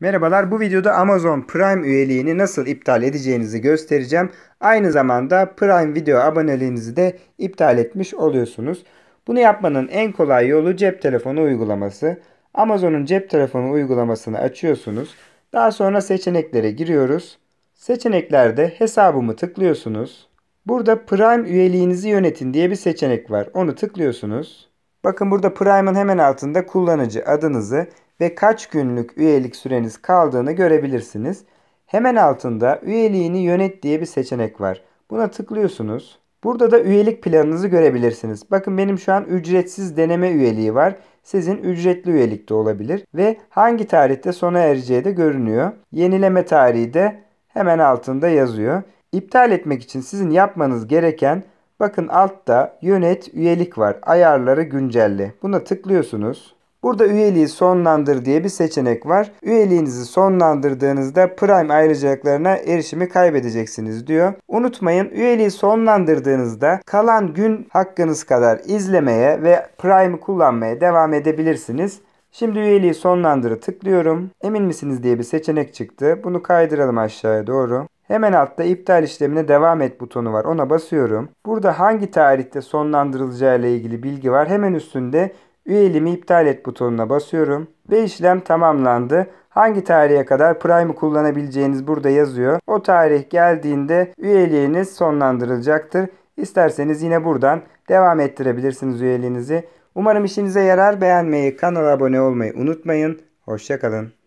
Merhabalar bu videoda Amazon Prime üyeliğini nasıl iptal edeceğinizi göstereceğim. Aynı zamanda Prime Video aboneliğinizi de iptal etmiş oluyorsunuz. Bunu yapmanın en kolay yolu cep telefonu uygulaması. Amazon'un cep telefonu uygulamasını açıyorsunuz. Daha sonra seçeneklere giriyoruz. Seçeneklerde hesabımı tıklıyorsunuz. Burada Prime üyeliğinizi yönetin diye bir seçenek var. Onu tıklıyorsunuz. Bakın burada Prime'ın hemen altında kullanıcı adınızı ve kaç günlük üyelik süreniz kaldığını görebilirsiniz. Hemen altında üyeliğini yönet diye bir seçenek var. Buna tıklıyorsunuz. Burada da üyelik planınızı görebilirsiniz. Bakın benim şu an ücretsiz deneme üyeliği var. Sizin ücretli üyelik de olabilir ve hangi tarihte sona ereceği de görünüyor. Yenileme tarihi de hemen altında yazıyor. İptal etmek için sizin yapmanız gereken bakın altta yönet üyelik var. Ayarları güncelle. Buna tıklıyorsunuz. Burada üyeliği sonlandır diye bir seçenek var. Üyeliğinizi sonlandırdığınızda Prime ayrıcalıklarına erişimi kaybedeceksiniz diyor. Unutmayın üyeliği sonlandırdığınızda kalan gün hakkınız kadar izlemeye ve Prime'ı kullanmaya devam edebilirsiniz. Şimdi üyeliği sonlandırı tıklıyorum. Emin misiniz diye bir seçenek çıktı. Bunu kaydıralım aşağıya doğru. Hemen altta iptal işlemine devam et butonu var. Ona basıyorum. Burada hangi tarihte sonlandırılacağı ile ilgili bilgi var. Hemen üstünde Üyeliğimi iptal et butonuna basıyorum ve işlem tamamlandı. Hangi tarihe kadar Prime'ı kullanabileceğiniz burada yazıyor. O tarih geldiğinde üyeliğiniz sonlandırılacaktır. İsterseniz yine buradan devam ettirebilirsiniz üyeliğinizi. Umarım işinize yarar. Beğenmeyi, kanala abone olmayı unutmayın. Hoşçakalın.